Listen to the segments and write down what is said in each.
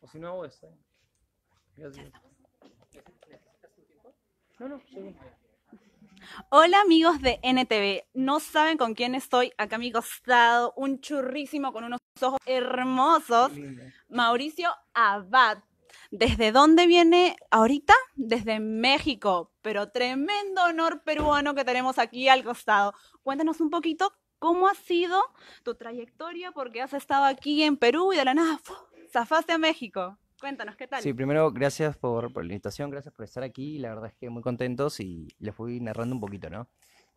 o si no hago esto. Eh. No, no, Hola amigos de NTV, no saben con quién estoy acá a mi costado, un churrísimo con unos ojos hermosos, Mauricio Abad. ¿Desde dónde viene ahorita? Desde México, pero tremendo honor peruano que tenemos aquí al costado. Cuéntanos un poquito cómo ha sido tu trayectoria, porque has estado aquí en Perú y de la nada zafaste a México. Cuéntanos, ¿qué tal? Sí, primero, gracias por, la invitación, gracias por estar aquí. La verdad es que muy contentos y les fui narrando un poquito, ¿no?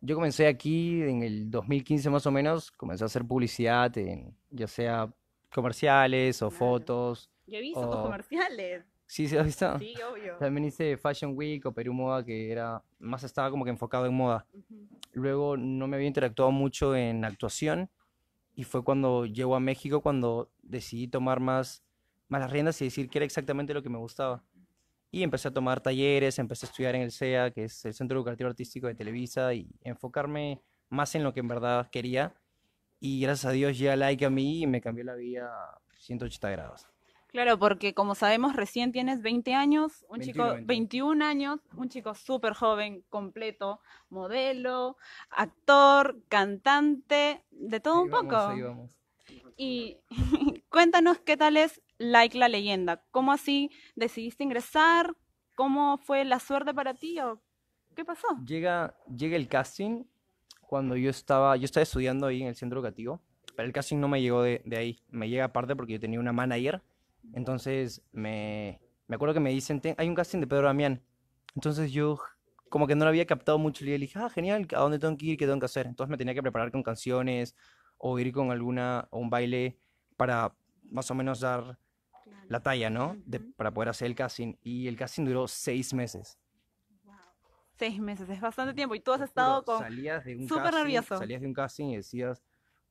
Yo comencé aquí en el 2015 más o menos, comencé a hacer publicidad, en, ya sea comerciales o fotos. Yo he visto tus comerciales. Sí, se ha visto? Sí, obvio. También hice Fashion Week o Perú Moda, que era más estaba como que enfocado en moda. Luego no me había interactuado mucho en actuación y fue cuando llego a México cuando decidí tomar más, más las riendas y decir que era exactamente lo que me gustaba. Y empecé a tomar talleres, empecé a estudiar en el CEA, que es el Centro Educativo Artístico de Televisa, y enfocarme más en lo que en verdad quería. Y gracias a Dios ya like a mí y me cambió la vida 180 grados. Claro, porque como sabemos, recién tienes 20 años, un chico, años. 21 años, un chico súper joven, completo, modelo, actor, cantante, de todo un poco. Ahí vamos. Y cuéntanos qué tal es Like la leyenda. ¿Cómo así decidiste ingresar? ¿Cómo fue la suerte para ti o qué pasó? Llega, llega el casting cuando yo estaba, yo estaba estudiando ahí en el centro educativo, pero el casting no me llegó de, de ahí. Me llega aparte porque yo tenía una manager entonces me, me acuerdo que me dicen, hay un casting de Pedro Damián. Entonces yo como que no lo había captado mucho y le dije, ah, genial, ¿a dónde tengo que ir? ¿Qué tengo que hacer? Entonces me tenía que preparar con canciones o ir con alguna, o un baile para más o menos dar la talla, ¿no? para poder hacer el casting. Y el casting duró seis meses. Seis meses, es bastante tiempo. Y tú has estado con... Súper nervioso. Salías de un casting y decías,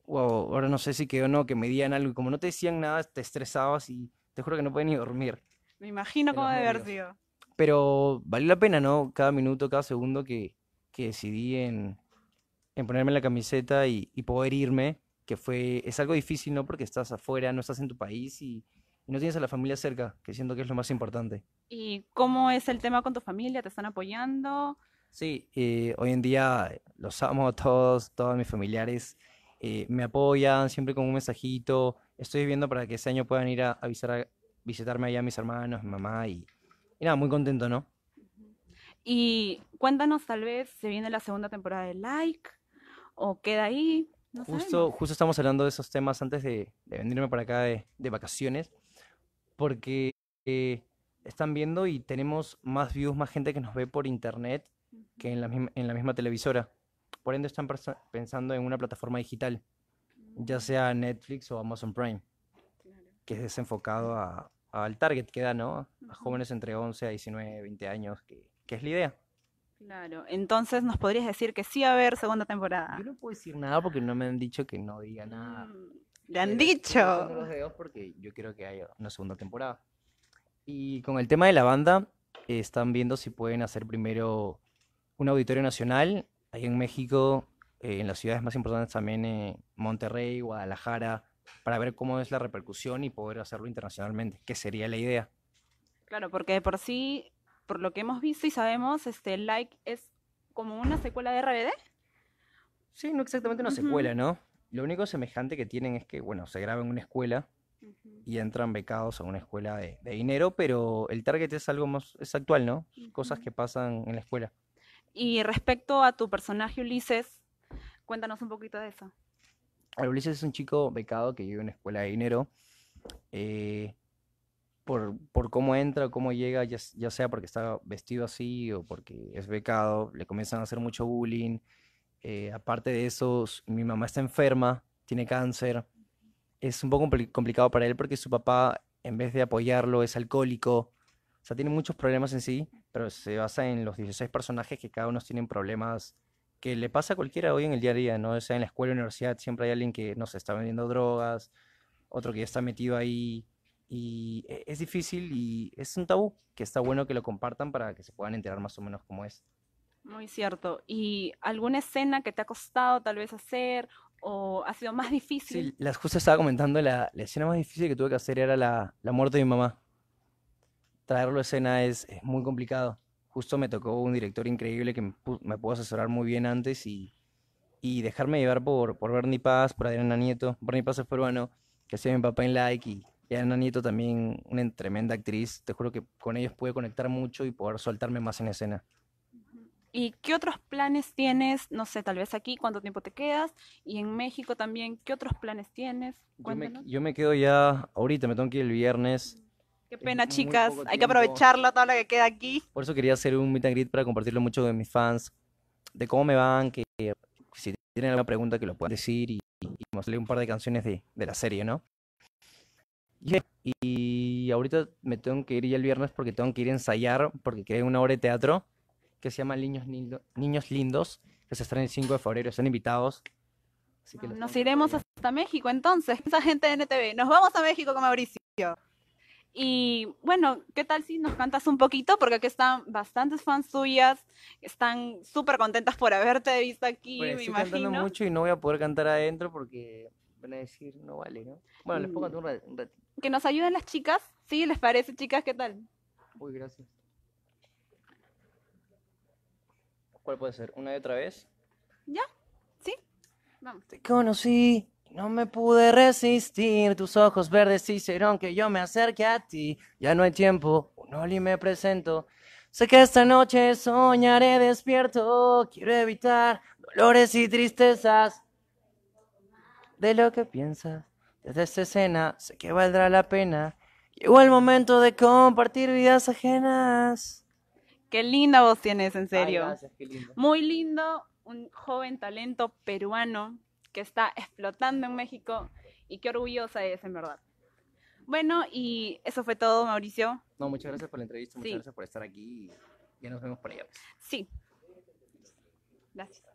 wow, ahora no sé si quedó o no, que me digan algo. Y como no te decían nada, te estresabas y te juro que no puede ni dormir. Me imagino cómo divertido. Pero valió la pena, ¿no? Cada minuto, cada segundo que, decidí en, ponerme la camiseta y, poder irme, que fue, es algo difícil, ¿no? Porque estás afuera, no estás en tu país y, no tienes a la familia cerca, que siento que es lo más importante. ¿Y cómo es el tema con tu familia? ¿Te están apoyando? Sí, eh, hoy en día los amo a todos, todos mis familiares. Eh, me apoyan siempre con un mensajito. Estoy viendo para que ese año puedan ir a, visitarme allá a mis hermanos, mi mamá y, nada, muy contento, ¿no? Y cuéntanos, tal vez, se viene la segunda temporada de Like o queda ahí. justo, justo estamos hablando de esos temas antes de, venirme para acá de, vacaciones, porque eh, están viendo y tenemos más views, más gente que nos ve por internet que en en la misma televisora. Por ende están pensando en una plataforma digital, ya mm. sea Netflix o Amazon Prime, que es desenfocado al target que da, ¿no? A jóvenes entre 11 a 19, 20 años, que, es la idea. Claro, entonces nos podrías decir que sí va a haber segunda temporada. Yo no puedo decir nada porque no me han dicho que no diga nada. Mm, le han dicho. Los dedos porque yo creo que haya una segunda temporada. Y con el tema de la banda, están viendo si pueden hacer primero un auditorio nacional ahí en México, eh, en las ciudades más importantes también, eh, Monterrey, Guadalajara, para ver cómo es la repercusión y poder hacerlo internacionalmente, que sería la idea. Claro, porque de por sí, por lo que hemos visto y sabemos, este Like es como una secuela de RBD. Sí, no exactamente una secuela, ¿no? Lo único semejante que tienen es que, bueno, se graba en una escuela y entran becados a una escuela de, dinero, pero el target es algo más, es actual, ¿no? Cosas que pasan en la escuela. Y respecto a tu personaje Ulises, cuéntanos un poquito de eso. Ulises es un chico becado que vive en una escuela de dinero. Eh, por, por, cómo entra, cómo llega, ya, sea porque está vestido así o porque es becado, le comienzan a hacer mucho bullying. Eh, aparte de eso, mi mamá está enferma, tiene cáncer. Es un poco complicado para él porque su papá, en vez de apoyarlo, es alcohólico. O sea, tiene muchos problemas en sí, pero se basa en los 16 personajes que cada uno tiene problemas que le pasa a cualquiera hoy en el día a día, ¿no? sea, en la escuela, o universidad, siempre hay alguien que, no está vendiendo drogas, otro que ya está metido ahí. Y e, es difícil y es un tabú que está bueno que lo compartan para que se puedan enterar más o menos cómo es. Muy cierto. ¿Y alguna escena que te ha costado tal vez hacer o ha sido más difícil? Sí, las justo estaba comentando, la, la escena más difícil que tuve que hacer era la, la muerte de mi mamá traerlo a escena es, muy complicado. Justo me tocó un director increíble que me, pudo asesorar muy bien antes y, dejarme llevar por, por Bernie Paz, por Adriana Nieto. Bernie Paz es peruano, que hacía mi papá en Like y, Adriana Nieto también una tremenda actriz. Te juro que con ellos pude conectar mucho y poder soltarme más en escena. ¿Y qué otros planes tienes? No sé, tal vez aquí, ¿cuánto tiempo te quedas? Y en México también, ¿qué otros planes tienes? Yo me, yo me, quedo ya, ahorita me tengo que ir el viernes. Qué pena, chicas. Hay que aprovecharlo todo lo que queda aquí. Por eso quería hacer un meet and greet para compartirlo mucho de mis fans, de cómo me van, que si tienen alguna pregunta que lo puedan decir y, y mostrarle un par de canciones de, la serie, ¿no? Y ahorita me tengo que ir ya el viernes porque tengo que ir a ensayar, porque hay una obra de teatro que se llama Niños, Niños Lindos, que se estrena el 5 de febrero, están invitados. Ah, nos iremos hasta México entonces, esa gente de NTV. Nos vamos a México con Mauricio. Y bueno, ¿qué tal si nos cantas un poquito? Porque aquí están bastantes fans suyas, están súper contentas por haberte visto aquí, bueno, pues, me estoy mucho y no voy a poder cantar adentro porque van a decir, no vale, ¿no? Bueno, les pongo mm. un, un ratito. Que nos ayuden las chicas, ¿sí? ¿Les parece, chicas? ¿Qué tal? Uy, gracias. ¿Cuál puede ser? ¿Una y otra vez? ¿Ya? ¿Sí? Vamos. Te conocí no me pude resistir, tus ojos verdes hicieron que yo me acerque a ti. Ya no hay tiempo, un me presento. Sé que esta noche soñaré despierto, quiero evitar dolores y tristezas de lo que piensas. Desde esta escena sé que valdrá la pena. Llegó el momento de compartir vidas ajenas. Qué linda voz tienes, en serio. Muy lindo, un joven talento peruano que está explotando en México y qué orgullosa es, en verdad. Bueno, y eso fue todo, Mauricio. No, muchas gracias por la entrevista, muchas gracias por estar aquí y ya nos vemos por allá. Pues. Sí. Gracias.